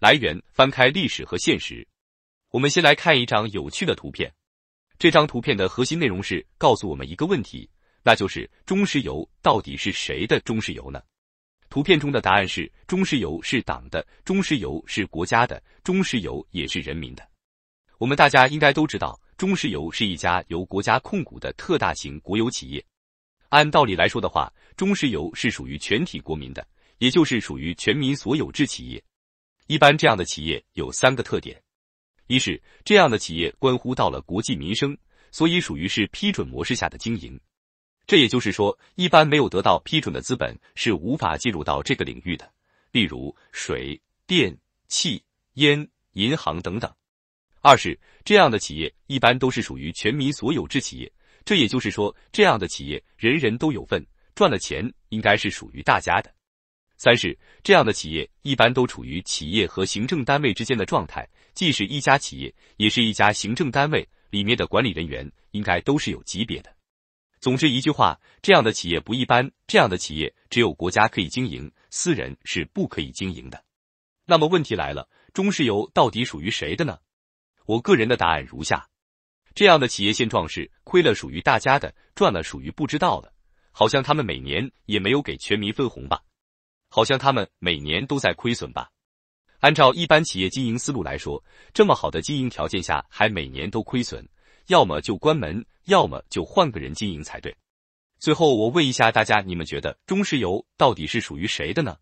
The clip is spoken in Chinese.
来源：翻开历史和现实，我们先来看一张有趣的图片。这张图片的核心内容是告诉我们一个问题，那就是中石油到底是谁的中石油呢？图片中的答案是：中石油是党的，中石油是国家的，中石油也是人民的。我们大家应该都知道，中石油是一家由国家控股的特大型国有企业。按道理来说的话，中石油是属于全体国民的，也就是属于全民所有制企业。一般这样的企业有三个特点：一是这样的企业关乎到了国计民生，所以属于是批准模式下的经营。这也就是说，一般没有得到批准的资本是无法进入到这个领域的，例如水电、气、烟、银行等等。二是这样的企业一般都是属于全民所有制企业，这也就是说，这样的企业人人都有份，赚了钱应该是属于大家的。三是这样的企业一般都处于企业和行政单位之间的状态，既是一家企业，也是一家行政单位。里面的管理人员应该都是有级别的。总之一句话，这样的企业不一般，这样的企业只有国家可以经营，私人是不可以经营的。那么问题来了，中石油到底属于谁的呢？我个人的答案如下：这样的企业现状是亏了属于大家的，赚了属于不知道的，好像他们每年也没有给全民分红吧。好像他们每年都在亏损吧？按照一般企业经营思路来说，这么好的经营条件下还每年都亏损，要么就关门，要么就换个人经营才对。最后我问一下大家，你们觉得中石油到底是属于谁的呢？